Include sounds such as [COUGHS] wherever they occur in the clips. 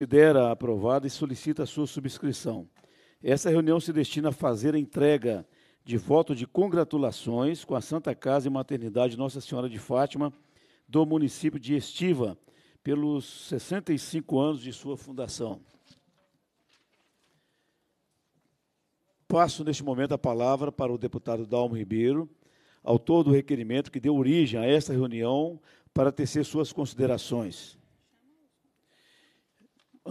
considera aprovada e solicita sua subscrição. Essa reunião se destina a fazer a entrega de voto de congratulações com a Santa Casa e Maternidade Nossa Senhora de Fátima do município de Estiva pelos 65 anos de sua fundação. Passo neste momento a palavra para o deputado Dalmo Ribeiro, autor do requerimento que deu origem a esta reunião, para tecer suas considerações.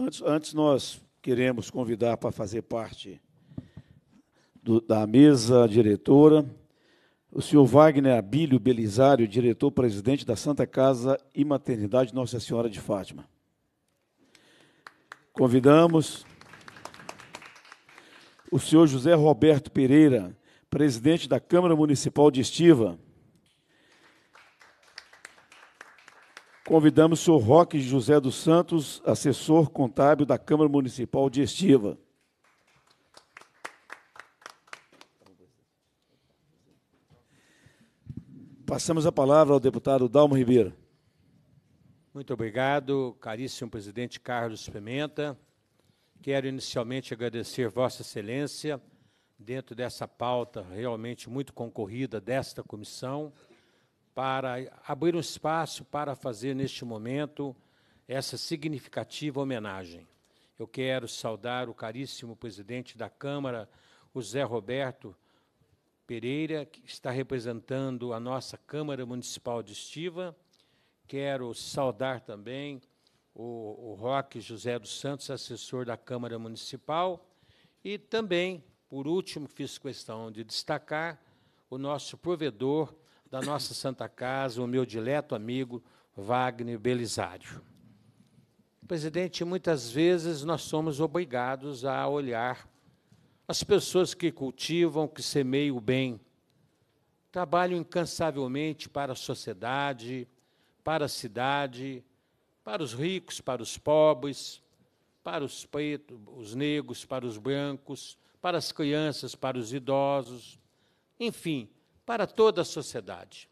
Antes, antes nós queremos convidar para fazer parte do, da mesa diretora o senhor Wagner Abílio Belisário, diretor-presidente da Santa Casa e Maternidade Nossa Senhora de Fátima. Convidamos o senhor José Roberto Pereira, presidente da Câmara Municipal de Estiva Convidamos o senhor Roque José dos Santos, assessor contábil da Câmara Municipal de Estiva. Passamos a palavra ao deputado Dalmo Ribeiro. Muito obrigado, caríssimo presidente Carlos Pimenta. Quero inicialmente agradecer Vossa Excelência, dentro dessa pauta realmente muito concorrida desta comissão, para abrir um espaço para fazer neste momento essa significativa homenagem. Eu quero saudar o caríssimo presidente da Câmara, o Zé Roberto Pereira, que está representando a nossa Câmara Municipal de Estiva. Quero saudar também o, o Roque José dos Santos, assessor da Câmara Municipal. E também, por último, fiz questão de destacar o nosso provedor, da nossa Santa Casa, o meu dileto amigo Wagner Belisário. Presidente, muitas vezes nós somos obrigados a olhar as pessoas que cultivam, que semeiam o bem, trabalham incansavelmente para a sociedade, para a cidade, para os ricos, para os pobres, para os pretos, os negros, para os brancos, para as crianças, para os idosos, enfim, para toda a sociedade.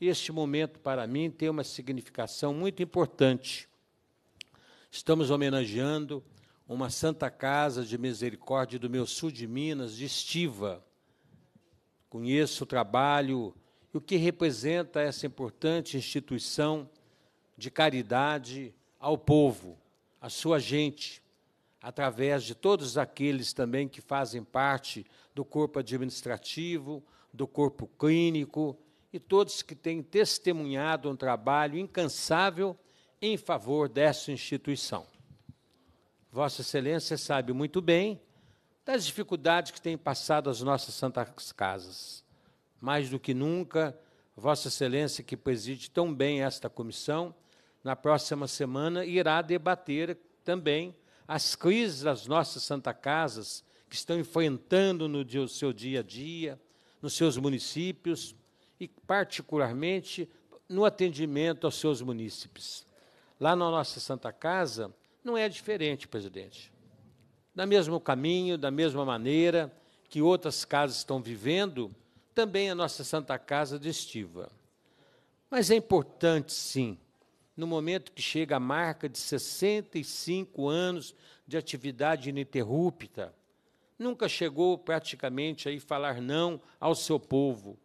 Este momento, para mim, tem uma significação muito importante. Estamos homenageando uma Santa Casa de Misericórdia do meu sul de Minas, de Estiva. Conheço o trabalho e o que representa essa importante instituição de caridade ao povo, à sua gente, através de todos aqueles também que fazem parte do corpo administrativo, do corpo clínico e todos que têm testemunhado um trabalho incansável em favor dessa instituição. Vossa Excelência sabe muito bem das dificuldades que têm passado as nossas santas casas. Mais do que nunca, Vossa Excelência, que preside tão bem esta comissão, na próxima semana irá debater também as crises das nossas santas casas que estão enfrentando no seu dia a dia, nos seus municípios e, particularmente, no atendimento aos seus munícipes. Lá na nossa Santa Casa, não é diferente, presidente. Da mesmo caminho, da mesma maneira que outras casas estão vivendo, também a nossa Santa Casa de Estiva. Mas é importante, sim, no momento que chega a marca de 65 anos de atividade ininterrupta, nunca chegou praticamente a falar não ao seu povo.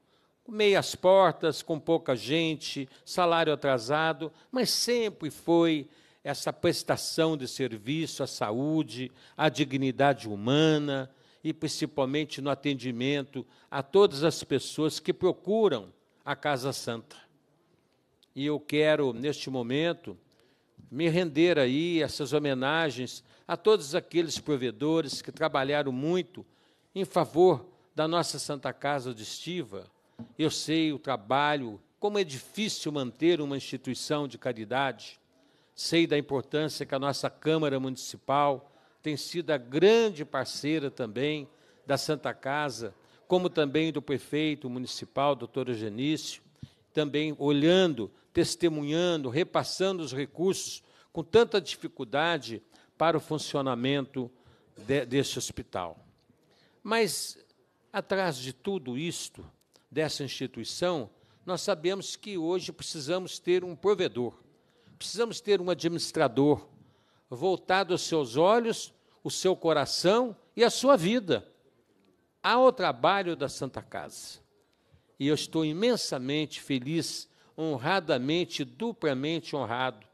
Com meias portas, com pouca gente, salário atrasado, mas sempre foi essa prestação de serviço à saúde, à dignidade humana e principalmente no atendimento a todas as pessoas que procuram a Casa Santa. E eu quero, neste momento, me render aí essas homenagens a todos aqueles provedores que trabalharam muito em favor da nossa Santa Casa de Estiva. Eu sei o trabalho, como é difícil manter uma instituição de caridade. Sei da importância que a nossa Câmara Municipal tem sido a grande parceira também da Santa Casa, como também do prefeito municipal, doutor Eugenício, também olhando testemunhando, repassando os recursos com tanta dificuldade para o funcionamento de, deste hospital. Mas, atrás de tudo isto, dessa instituição, nós sabemos que hoje precisamos ter um provedor, precisamos ter um administrador voltado aos seus olhos, o seu coração e a sua vida ao trabalho da Santa Casa. E eu estou imensamente feliz honradamente, duplamente honrado,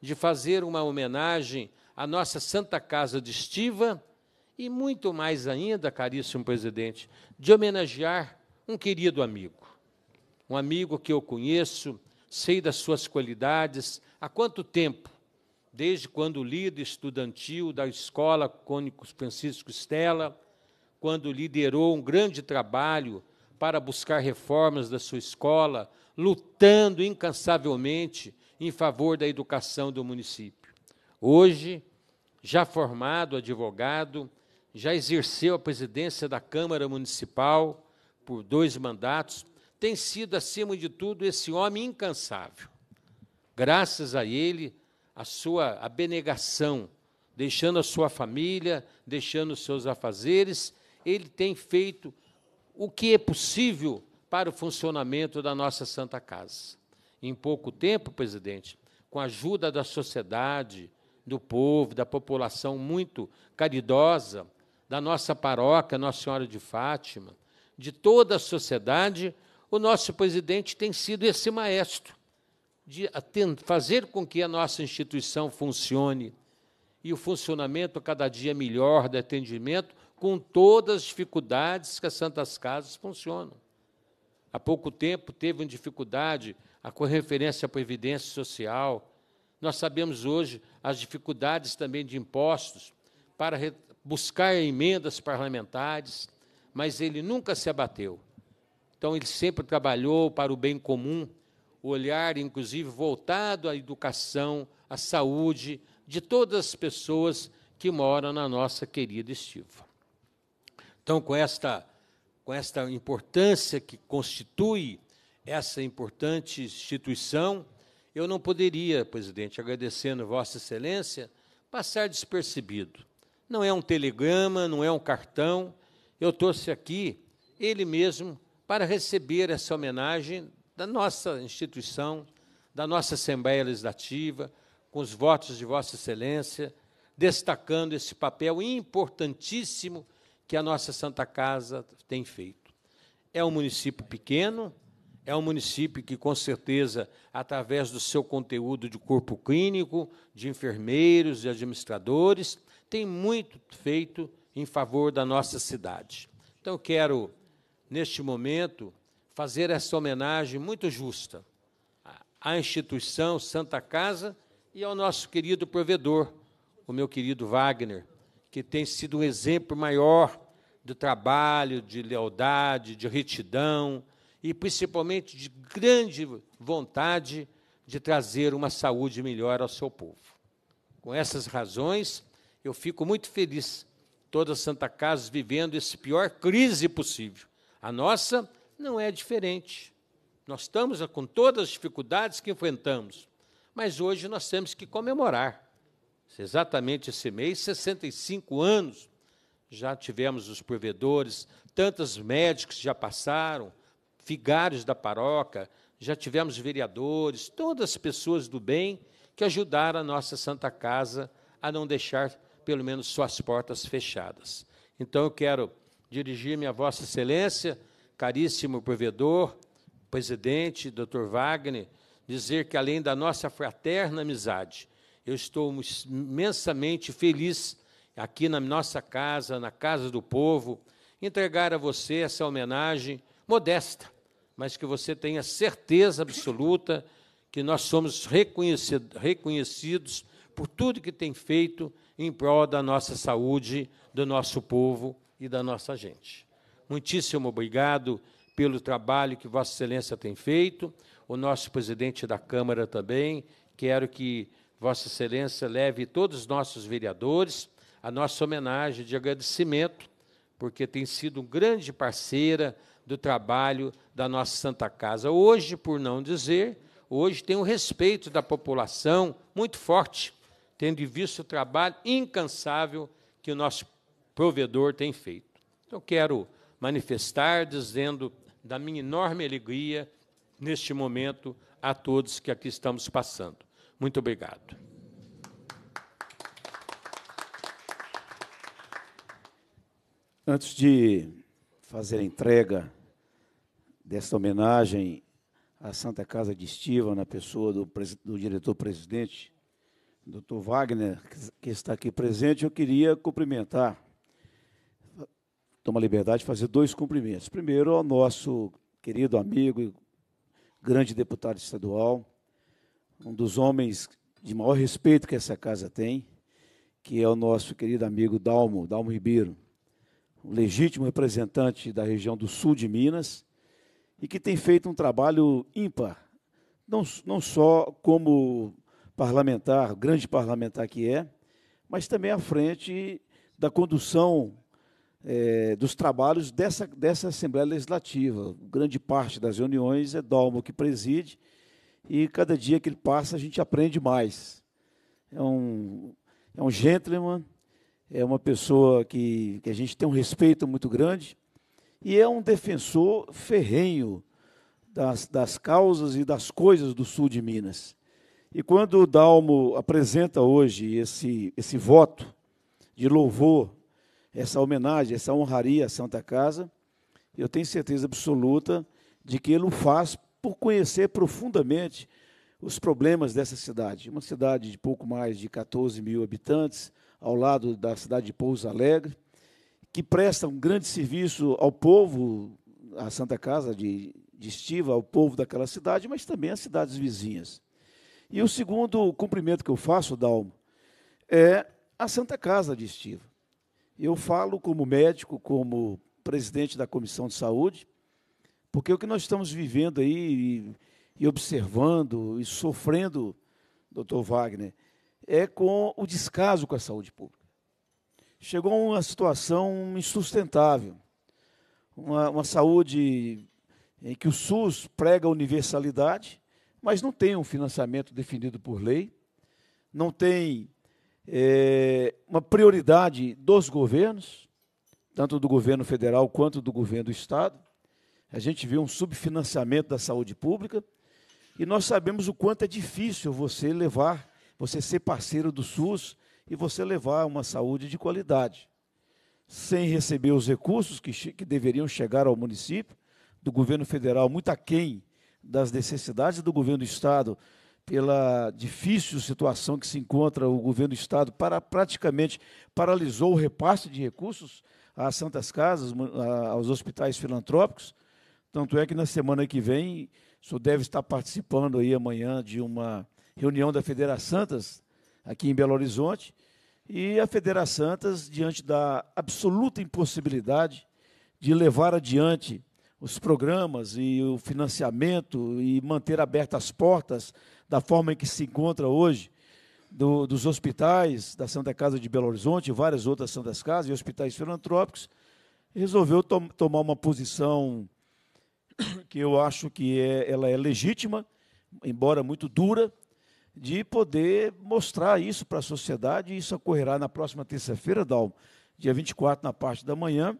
de fazer uma homenagem à nossa Santa Casa de Estiva e muito mais ainda, caríssimo presidente, de homenagear um querido amigo. Um amigo que eu conheço, sei das suas qualidades há quanto tempo, desde quando líder estudantil da Escola Cônicos Francisco Stella, quando liderou um grande trabalho para buscar reformas da sua escola, lutando incansavelmente em favor da educação do município. Hoje, já formado advogado, já exerceu a presidência da Câmara Municipal por dois mandatos, tem sido, acima de tudo, esse homem incansável. Graças a ele, a sua abnegação, deixando a sua família, deixando os seus afazeres, ele tem feito o que é possível para o funcionamento da nossa Santa Casa. Em pouco tempo, presidente, com a ajuda da sociedade, do povo, da população muito caridosa, da nossa paróquia Nossa Senhora de Fátima, de toda a sociedade, o nosso presidente tem sido esse maestro de fazer com que a nossa instituição funcione e o funcionamento cada dia melhor de atendimento com todas as dificuldades que as santas casas funcionam há pouco tempo teve uma dificuldade com referência à previdência social. Nós sabemos hoje as dificuldades também de impostos para buscar emendas parlamentares, mas ele nunca se abateu. Então, ele sempre trabalhou para o bem comum, o olhar, inclusive, voltado à educação, à saúde de todas as pessoas que moram na nossa querida estiva. Então, com esta com esta importância que constitui essa importante instituição, eu não poderia, presidente, agradecendo Vossa Excelência, passar despercebido. Não é um telegrama, não é um cartão. Eu trouxe aqui ele mesmo para receber essa homenagem da nossa instituição, da nossa Assembleia Legislativa, com os votos de Vossa Excelência, destacando esse papel importantíssimo que a nossa Santa Casa tem feito. É um município pequeno, é um município que, com certeza, através do seu conteúdo de corpo clínico, de enfermeiros, e administradores, tem muito feito em favor da nossa cidade. Então, quero, neste momento, fazer essa homenagem muito justa à instituição Santa Casa e ao nosso querido provedor, o meu querido Wagner, que tem sido um exemplo maior do trabalho, de lealdade, de retidão e principalmente de grande vontade de trazer uma saúde melhor ao seu povo. Com essas razões, eu fico muito feliz. Toda Santa Casa vivendo esse pior crise possível. A nossa não é diferente. Nós estamos com todas as dificuldades que enfrentamos, mas hoje nós temos que comemorar exatamente esse mês, 65 anos. Já tivemos os provedores, tantos médicos já passaram, figários da paróquia, já tivemos vereadores, todas as pessoas do bem que ajudaram a nossa Santa Casa a não deixar, pelo menos, suas portas fechadas. Então, eu quero dirigir-me a Vossa Excelência, caríssimo provedor, presidente, Dr. Wagner, dizer que, além da nossa fraterna amizade, eu estou imensamente feliz aqui na nossa casa, na casa do povo, entregar a você essa homenagem modesta, mas que você tenha certeza absoluta que nós somos reconhecido, reconhecidos por tudo que tem feito em prol da nossa saúde, do nosso povo e da nossa gente. Muitíssimo obrigado pelo trabalho que Vossa Excelência tem feito, o nosso presidente da Câmara também. Quero que Vossa Excelência leve todos os nossos vereadores a nossa homenagem de agradecimento, porque tem sido um grande parceira do trabalho da nossa Santa Casa. Hoje, por não dizer, hoje tem um respeito da população muito forte, tendo visto o trabalho incansável que o nosso provedor tem feito. Então, quero manifestar dizendo da minha enorme alegria neste momento a todos que aqui estamos passando. Muito obrigado. Antes de fazer a entrega desta homenagem à Santa Casa de Estiva, na pessoa do, do diretor-presidente, doutor Wagner, que está aqui presente, eu queria cumprimentar, toma liberdade de fazer dois cumprimentos. Primeiro, ao nosso querido amigo e grande deputado estadual, um dos homens de maior respeito que essa casa tem, que é o nosso querido amigo Dalmo, Dalmo Ribeiro, um legítimo representante da região do sul de Minas e que tem feito um trabalho ímpar, não, não só como parlamentar, grande parlamentar que é, mas também à frente da condução é, dos trabalhos dessa, dessa Assembleia Legislativa. Grande parte das reuniões é Dalmo que preside, e cada dia que ele passa a gente aprende mais. É um, é um gentleman, é uma pessoa que, que a gente tem um respeito muito grande e é um defensor ferrenho das, das causas e das coisas do sul de Minas. E quando o Dalmo apresenta hoje esse, esse voto de louvor, essa homenagem, essa honraria à Santa Casa, eu tenho certeza absoluta de que ele o faz por conhecer profundamente os problemas dessa cidade. Uma cidade de pouco mais de 14 mil habitantes, ao lado da cidade de Pouso Alegre, que presta um grande serviço ao povo, à Santa Casa de, de Estiva, ao povo daquela cidade, mas também às cidades vizinhas. E o segundo cumprimento que eu faço, Dalmo, é a Santa Casa de Estiva. Eu falo como médico, como presidente da Comissão de Saúde, porque o que nós estamos vivendo aí e, e observando e sofrendo, doutor Wagner, é com o descaso com a saúde pública. Chegou uma situação insustentável. Uma, uma saúde em que o SUS prega a universalidade, mas não tem um financiamento definido por lei, não tem é, uma prioridade dos governos, tanto do governo federal quanto do governo do Estado. A gente vê um subfinanciamento da saúde pública e nós sabemos o quanto é difícil você levar, você ser parceiro do SUS e você levar uma saúde de qualidade, sem receber os recursos que, que deveriam chegar ao município, do governo federal, muito aquém das necessidades do governo do Estado, pela difícil situação que se encontra o governo do Estado, para, praticamente paralisou o repasse de recursos às Santas Casas, aos hospitais filantrópicos, tanto é que na semana que vem, o senhor deve estar participando aí amanhã de uma reunião da Federação Santas, aqui em Belo Horizonte, e a Federação Santas, diante da absoluta impossibilidade de levar adiante os programas e o financiamento e manter abertas as portas da forma em que se encontra hoje do, dos hospitais da Santa Casa de Belo Horizonte, e várias outras Santas Casas e hospitais filantrópicos, resolveu to tomar uma posição que eu acho que é, ela é legítima, embora muito dura, de poder mostrar isso para a sociedade. Isso ocorrerá na próxima terça-feira, Dalmo, dia 24, na parte da manhã,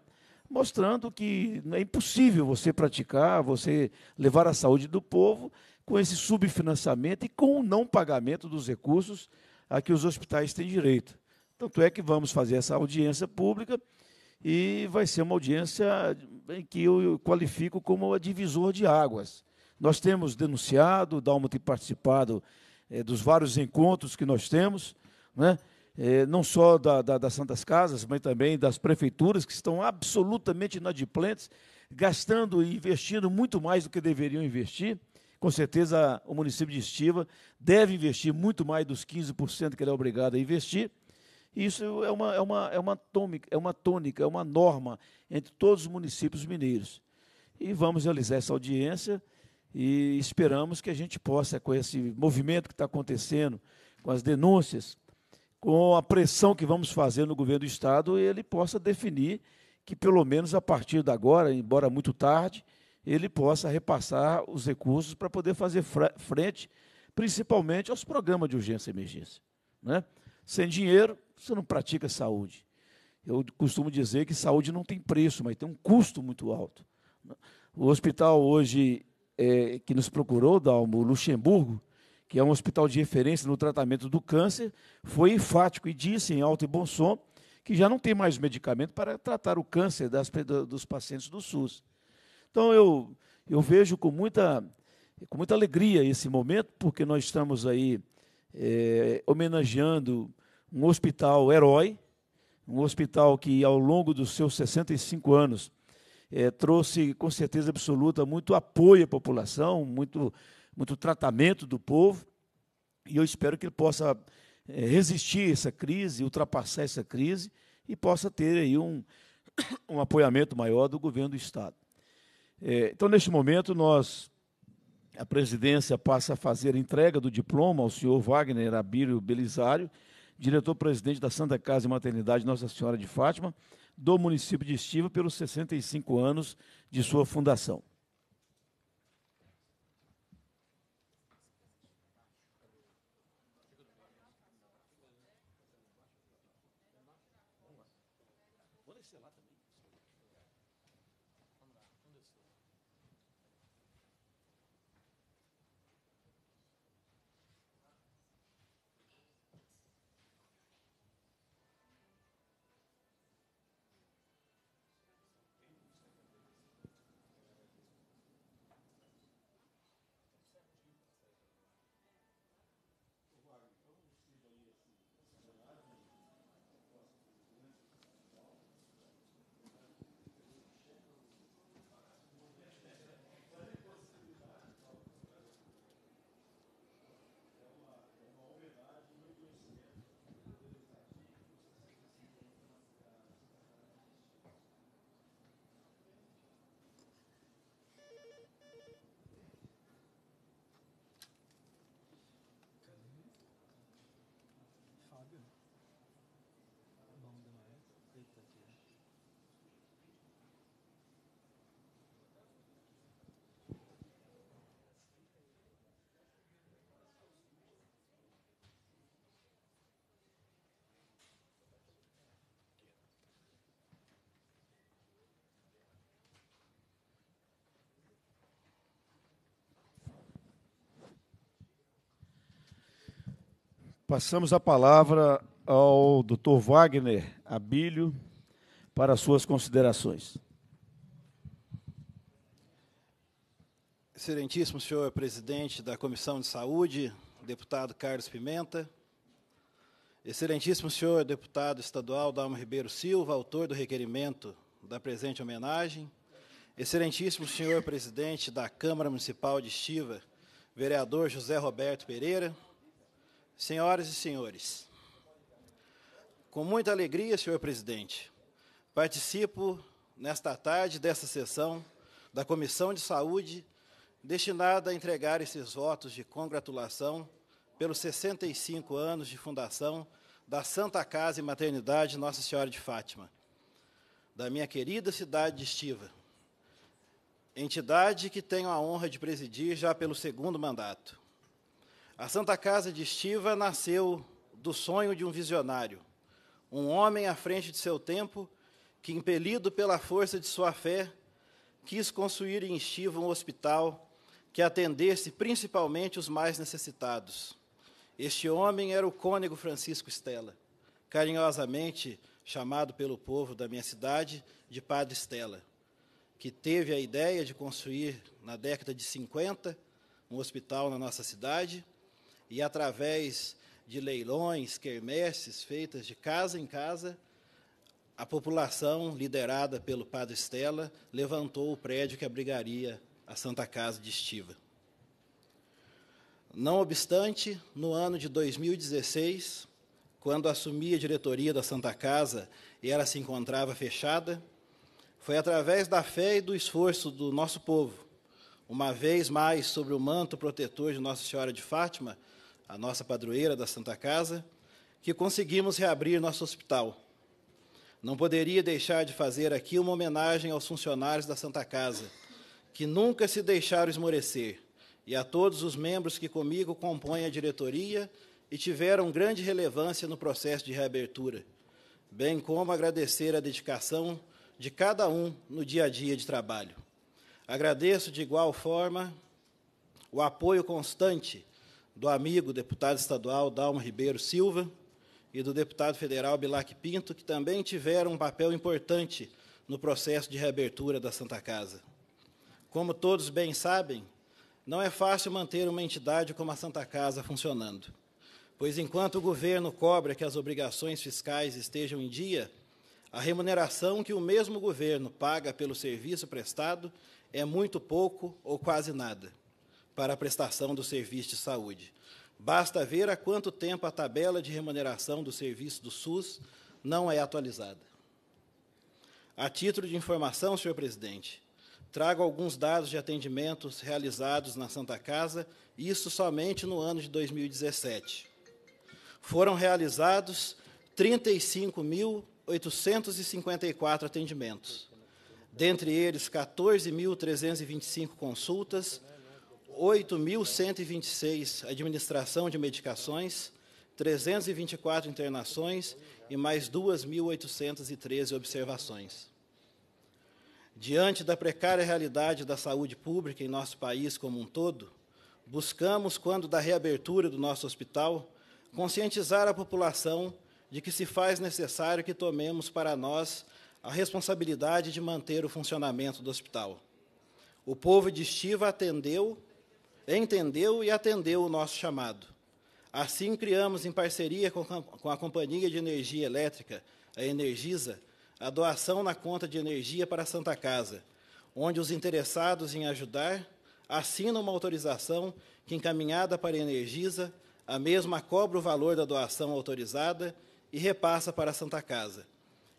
mostrando que é impossível você praticar, você levar a saúde do povo com esse subfinanciamento e com o não pagamento dos recursos a que os hospitais têm direito. Tanto é que vamos fazer essa audiência pública e vai ser uma audiência que eu qualifico como a divisor de águas. Nós temos denunciado, o Dalmo tem participado é, dos vários encontros que nós temos, né? É, não só da, da, das Santas Casas, mas também das prefeituras, que estão absolutamente inadimplentes, gastando e investindo muito mais do que deveriam investir. Com certeza, o município de Estiva deve investir muito mais dos 15% que ele é obrigado a investir. E isso é uma, é, uma, é, uma tômica, é uma tônica, é uma norma entre todos os municípios mineiros. E vamos realizar essa audiência e esperamos que a gente possa, com esse movimento que está acontecendo, com as denúncias, com a pressão que vamos fazer no governo do Estado, ele possa definir que, pelo menos a partir de agora, embora muito tarde, ele possa repassar os recursos para poder fazer frente, principalmente aos programas de urgência e emergência. Né? Sem dinheiro, você não pratica saúde. Eu costumo dizer que saúde não tem preço, mas tem um custo muito alto. O hospital hoje é, que nos procurou, Dalmo, Luxemburgo, que é um hospital de referência no tratamento do câncer, foi enfático e disse em alto e bom som que já não tem mais medicamento para tratar o câncer das, dos pacientes do SUS. Então eu, eu vejo com muita, com muita alegria esse momento, porque nós estamos aí é, homenageando um hospital herói, um hospital que, ao longo dos seus 65 anos, é, trouxe com certeza absoluta muito apoio à população, muito, muito tratamento do povo, e eu espero que ele possa é, resistir a essa crise, ultrapassar essa crise e possa ter aí um, [COUGHS] um apoiamento maior do governo do Estado. É, então, neste momento, nós a presidência passa a fazer a entrega do diploma ao senhor Wagner Abílio Belisário, diretor-presidente da Santa Casa e Maternidade Nossa Senhora de Fátima, do município de Estiva, pelos 65 anos de sua fundação. Passamos a palavra ao Dr. Wagner Abílio para suas considerações. Excelentíssimo senhor presidente da Comissão de Saúde, deputado Carlos Pimenta. Excelentíssimo senhor deputado estadual Dalmo Ribeiro Silva, autor do requerimento da presente homenagem. Excelentíssimo senhor presidente da Câmara Municipal de Estiva, vereador José Roberto Pereira. Senhoras e senhores, com muita alegria, senhor presidente, participo nesta tarde desta sessão da Comissão de Saúde destinada a entregar esses votos de congratulação pelos 65 anos de fundação da Santa Casa e Maternidade Nossa Senhora de Fátima, da minha querida cidade de Estiva, entidade que tenho a honra de presidir já pelo segundo mandato. A Santa Casa de Estiva nasceu do sonho de um visionário, um homem à frente de seu tempo, que, impelido pela força de sua fé, quis construir em Estiva um hospital que atendesse principalmente os mais necessitados. Este homem era o cônego Francisco Stella, carinhosamente chamado pelo povo da minha cidade de Padre Stella, que teve a ideia de construir, na década de 50, um hospital na nossa cidade e através de leilões, quermesses feitas de casa em casa, a população, liderada pelo padre Stella, levantou o prédio que abrigaria a Santa Casa de Estiva. Não obstante, no ano de 2016, quando assumi a diretoria da Santa Casa e ela se encontrava fechada, foi através da fé e do esforço do nosso povo, uma vez mais sobre o manto protetor de Nossa Senhora de Fátima, a nossa padroeira da Santa Casa, que conseguimos reabrir nosso hospital. Não poderia deixar de fazer aqui uma homenagem aos funcionários da Santa Casa, que nunca se deixaram esmorecer, e a todos os membros que comigo compõem a diretoria e tiveram grande relevância no processo de reabertura, bem como agradecer a dedicação de cada um no dia a dia de trabalho. Agradeço de igual forma o apoio constante do amigo deputado estadual Dalma Ribeiro Silva e do deputado federal Bilac Pinto, que também tiveram um papel importante no processo de reabertura da Santa Casa. Como todos bem sabem, não é fácil manter uma entidade como a Santa Casa funcionando, pois enquanto o governo cobra que as obrigações fiscais estejam em dia, a remuneração que o mesmo governo paga pelo serviço prestado é muito pouco ou quase nada para a prestação do serviço de saúde. Basta ver há quanto tempo a tabela de remuneração do serviço do SUS não é atualizada. A título de informação, senhor presidente, trago alguns dados de atendimentos realizados na Santa Casa, isso somente no ano de 2017. Foram realizados 35.854 atendimentos, dentre eles 14.325 consultas, 8.126 administração de medicações, 324 internações e mais 2.813 observações. Diante da precária realidade da saúde pública em nosso país como um todo, buscamos, quando da reabertura do nosso hospital, conscientizar a população de que se faz necessário que tomemos para nós a responsabilidade de manter o funcionamento do hospital. O povo de Estiva atendeu entendeu e atendeu o nosso chamado. Assim, criamos, em parceria com a Companhia de Energia Elétrica, a Energisa, a doação na conta de energia para a Santa Casa, onde os interessados em ajudar assinam uma autorização que, encaminhada para a Energisa, a mesma cobra o valor da doação autorizada e repassa para a Santa Casa.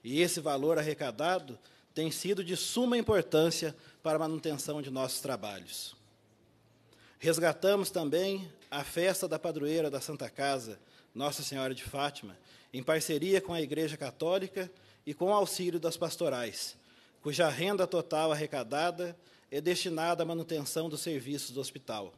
E esse valor arrecadado tem sido de suma importância para a manutenção de nossos trabalhos. Resgatamos também a festa da padroeira da Santa Casa, Nossa Senhora de Fátima, em parceria com a Igreja Católica e com o auxílio das pastorais, cuja renda total arrecadada é destinada à manutenção dos serviços do hospital.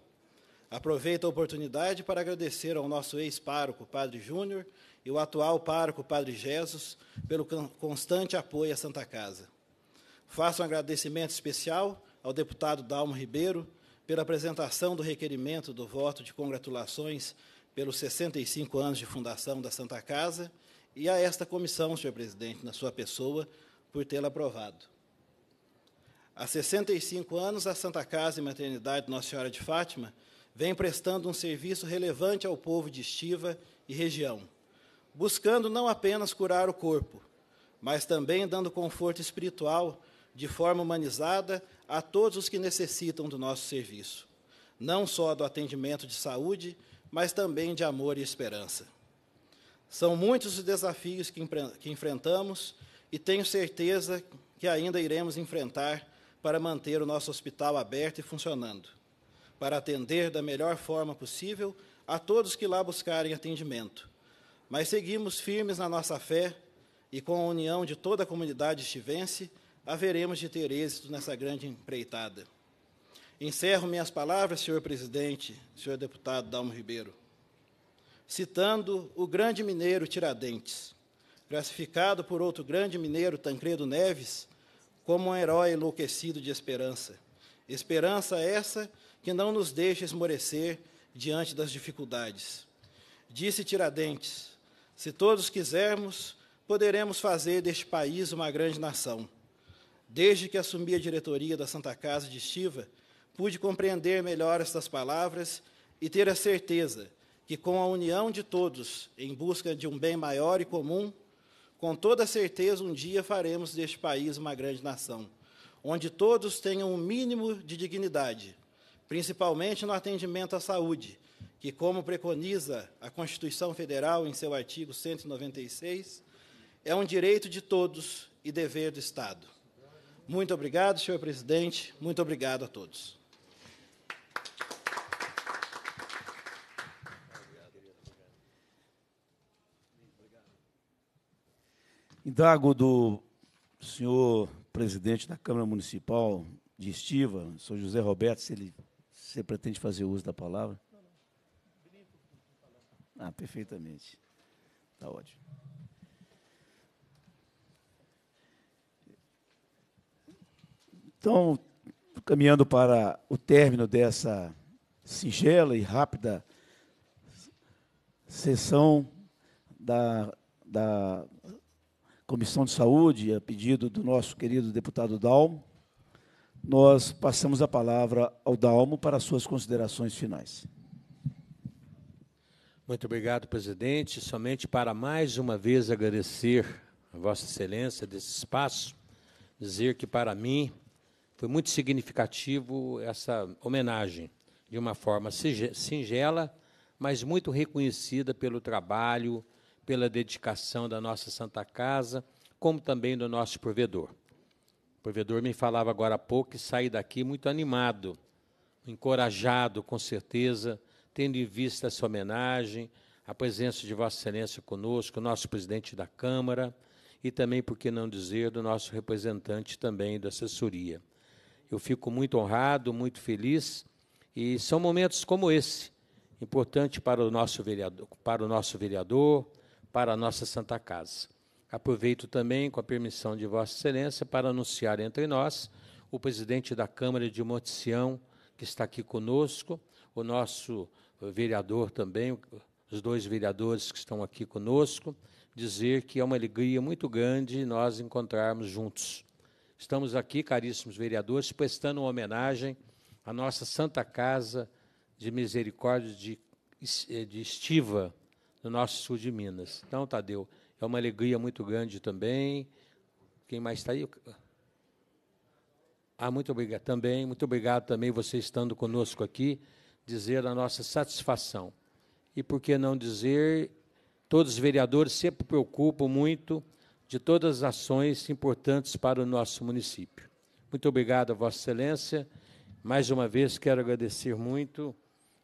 Aproveito a oportunidade para agradecer ao nosso ex-pároco, Padre Júnior, e o atual pároco, Padre Jesus, pelo constante apoio à Santa Casa. Faço um agradecimento especial ao deputado Dalmo Ribeiro, pela apresentação do requerimento do voto de congratulações pelos 65 anos de fundação da Santa Casa e a esta comissão, senhor presidente, na sua pessoa, por tê-la aprovado. Há 65 anos, a Santa Casa e Maternidade Nossa Senhora de Fátima vem prestando um serviço relevante ao povo de Estiva e região, buscando não apenas curar o corpo, mas também dando conforto espiritual de forma humanizada a todos os que necessitam do nosso serviço, não só do atendimento de saúde, mas também de amor e esperança. São muitos os desafios que, que enfrentamos e tenho certeza que ainda iremos enfrentar para manter o nosso hospital aberto e funcionando, para atender da melhor forma possível a todos que lá buscarem atendimento. Mas seguimos firmes na nossa fé e com a união de toda a comunidade estivense, haveremos de ter êxito nessa grande empreitada. Encerro minhas palavras, senhor presidente, senhor deputado Dalmo Ribeiro, citando o grande mineiro Tiradentes, classificado por outro grande mineiro, Tancredo Neves, como um herói enlouquecido de esperança. Esperança essa que não nos deixa esmorecer diante das dificuldades. Disse Tiradentes: se todos quisermos, poderemos fazer deste país uma grande nação. Desde que assumi a diretoria da Santa Casa de Estiva, pude compreender melhor estas palavras e ter a certeza que, com a união de todos em busca de um bem maior e comum, com toda certeza um dia faremos deste país uma grande nação, onde todos tenham um mínimo de dignidade, principalmente no atendimento à saúde, que, como preconiza a Constituição Federal em seu artigo 196, é um direito de todos e dever do Estado. Muito obrigado, senhor presidente. Muito obrigado a todos. Indago do senhor presidente da Câmara Municipal de Estiva, senhor José Roberto, se ele se pretende fazer uso da palavra. Ah, perfeitamente. Está ótimo. Então, caminhando para o término dessa singela e rápida sessão da, da Comissão de Saúde, a pedido do nosso querido deputado Dalmo, nós passamos a palavra ao Dalmo para suas considerações finais. Muito obrigado, presidente. Somente para mais uma vez agradecer a Vossa Excelência desse espaço, dizer que para mim foi muito significativo essa homenagem, de uma forma singela, mas muito reconhecida pelo trabalho, pela dedicação da nossa Santa Casa, como também do nosso provedor. O provedor me falava agora há pouco que saí daqui muito animado, encorajado, com certeza, tendo em vista essa homenagem, a presença de Vossa Excelência conosco, nosso presidente da Câmara e também, por que não dizer, do nosso representante também da assessoria. Eu fico muito honrado, muito feliz. E são momentos como esse, importante para o nosso vereador, para o nosso vereador, para a nossa Santa Casa. Aproveito também, com a permissão de Vossa Excelência, para anunciar entre nós o presidente da Câmara de Monte que está aqui conosco, o nosso vereador também, os dois vereadores que estão aqui conosco, dizer que é uma alegria muito grande nós encontrarmos juntos. Estamos aqui, caríssimos vereadores, prestando uma homenagem à nossa Santa Casa de Misericórdia de, de Estiva, no nosso sul de Minas. Então, Tadeu, é uma alegria muito grande também. Quem mais está aí? Ah, muito obrigado também, muito obrigado também você estando conosco aqui, dizer a nossa satisfação. E por que não dizer, todos os vereadores sempre preocupam muito de todas as ações importantes para o nosso município. Muito obrigado a Vossa Excelência. Mais uma vez quero agradecer muito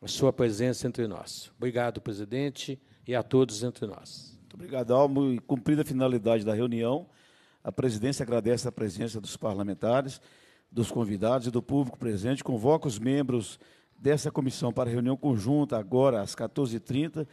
a sua presença entre nós. Obrigado, presidente, e a todos entre nós. Muito obrigado, Almo. E cumprida a finalidade da reunião, a presidência agradece a presença dos parlamentares, dos convidados e do público presente. Convoca os membros dessa comissão para reunião conjunta agora às 14h30